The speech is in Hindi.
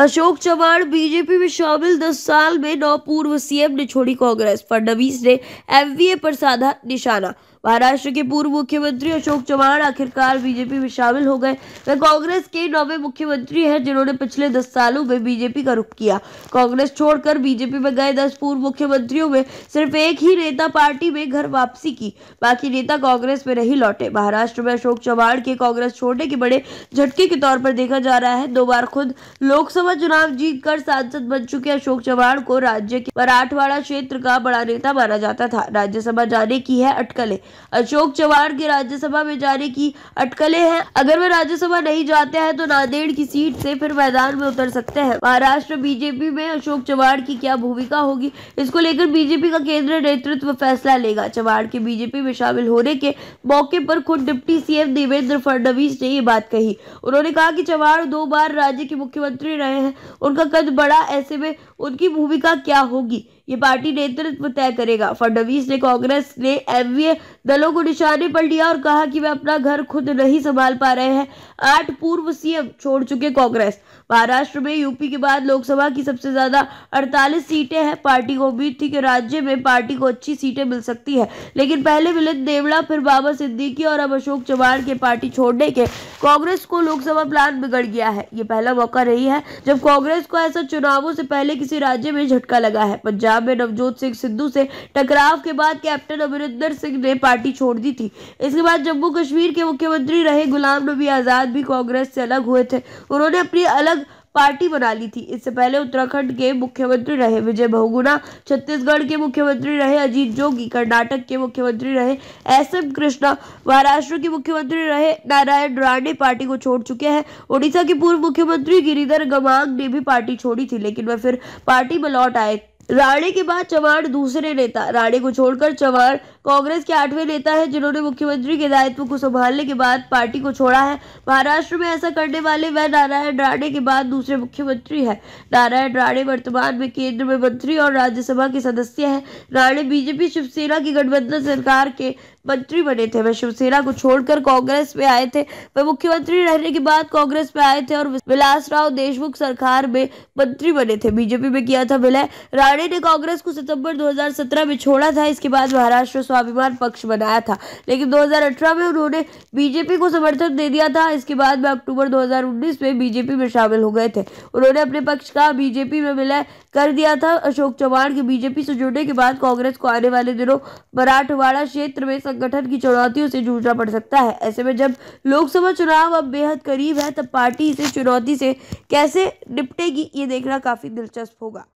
अशोक चव्हाण बीजेपी में शामिल दस साल में नौ पूर्व सीएम ने छोड़ी कांग्रेस फडनवीस ने एमवीए पर साधा निशाना महाराष्ट्र के पूर्व मुख्यमंत्री अशोक चौहान आखिरकार बीजेपी में शामिल हो गए वे कांग्रेस के नौवे मुख्यमंत्री हैं जिन्होंने पिछले दस सालों में बीजेपी का रुख किया कांग्रेस छोड़कर बीजेपी में गए दस पूर्व मुख्यमंत्रियों में सिर्फ एक ही नेता पार्टी में घर वापसी की बाकी नेता कांग्रेस में नहीं लौटे महाराष्ट्र में अशोक चौहान के कांग्रेस छोड़ने के बड़े झटके के तौर पर देखा जा रहा है दो बार खुद लोकसभा चुनाव जीत कर सांसद बन चुके अशोक चौहान को राज्य के मराठवाड़ा क्षेत्र का बड़ा नेता माना जाता था राज्यसभा जाने की है अटकलें अशोक चवाड़ के राज्यसभा में जाने की अटकलें हैं अगर वे राज्यसभा नहीं जाते हैं तो नांदेड़ की सीट से फिर मैदान में उतर सकते हैं महाराष्ट्र बीजेपी में अशोक चवाड़ की क्या भूमिका होगी इसको लेकर बीजेपी का केंद्रीय नेतृत्व फैसला लेगा चवाड़ के बीजेपी में शामिल होने के मौके पर खुद डिप्टी सीएम देवेंद्र फडणवीस ने ये बात कही उन्होंने कहा कि चवाड़ दो बार राज्य के मुख्यमंत्री रहे हैं उनका कद बड़ा ऐसे में उनकी भूमिका क्या होगी ये पार्टी नेतृत्व तय करेगा फडनवीस ने कांग्रेस ने एमवीए दलों को निशाने पर लिया और कहा कि वे अपना घर खुद नहीं संभाल पा रहे हैं आठ पूर्व सीएम छोड़ चुके कांग्रेस महाराष्ट्र में यूपी के बाद लोकसभा की सबसे ज्यादा अड़तालीस सीटें हैं पार्टी को उम्मीद थी कि राज्य में पार्टी को अच्छी सीटें मिल सकती है लेकिन पहले मिलित देवड़ा फिर बाबा सिद्दीकी और अब अशोक चौहान के पार्टी छोड़ने के कांग्रेस को लोकसभा प्लान बिगड़ गया है ये पहला मौका नहीं है जब कांग्रेस को ऐसा चुनावों से पहले किसी राज्य में झटका लगा है पंजाब में नवजोत सिंह सिद्धू से टकराव के बाद कैप्टन अमरिंदर सिंह ने पार्टी छोड़ दी थी इसके बाद जम्मू कश्मीर के मुख्यमंत्री रहे गुलाम नबी आज़ाद भी कांग्रेस से अलग हुए थे उन्होंने अपनी अलग पार्टी बना ली थी इससे पहले उत्तराखंड के मुख्यमंत्री रहे विजय बहुगुणा छत्तीसगढ़ के मुख्यमंत्री रहे अजीत जोगी कर्नाटक के मुख्यमंत्री रहे एस एम कृष्णा महाराष्ट्र के मुख्यमंत्री रहे नारायण राणे पार्टी को छोड़ चुके हैं उड़ीसा के पूर्व मुख्यमंत्री गिरिधर गमांग ने भी पार्टी छोड़ी थी लेकिन वह फिर पार्टी में लौट आए राणे के बाद चवाण दूसरे नेता राणे को छोड़कर चवाण कांग्रेस के आठवें नेता है जिन्होंने मुख्यमंत्री के दायित्व को संभालने के बाद पार्टी को छोड़ा है महाराष्ट्र में ऐसा करने वाले वह नारायण राणे के बाद दूसरे मुख्यमंत्री है नारायण राणे वर्तमान में केंद्र में मंत्री और राज्यसभा के सदस्य है राणे बीजेपी शिवसेना की गठबंधन सरकार के मंत्री बने थे वह शिवसेना को छोड़कर कांग्रेस में आए थे वह मुख्यमंत्री रहने के बाद कांग्रेस में आए थे और विलास राव देशमुख सरकार में मंत्री बने थे बीजेपी में किया था विलय राणे ने कांग्रेस को सितंबर 2017 में छोड़ा था इसके बाद महाराष्ट्र स्वाभिमान पक्ष बनाया था लेकिन 2018 में उन्होंने बीजेपी को समर्थन दे दिया था इसके बाद में अक्टूबर 2019 में बीजेपी में शामिल हो गए थे उन्होंने अपने पक्ष का बीजेपी में विलय कर दिया था अशोक चौहान के बीजेपी से जुड़ने के बाद कांग्रेस को आने वाले दिनों मराठवाड़ा क्षेत्र में संगठन की चुनौतियों से जूझना पड़ सकता है ऐसे में जब लोकसभा चुनाव अब बेहद करीब है तब पार्टी इसे चुनौती से कैसे निपटेगी ये देखना काफ़ी दिलचस्प होगा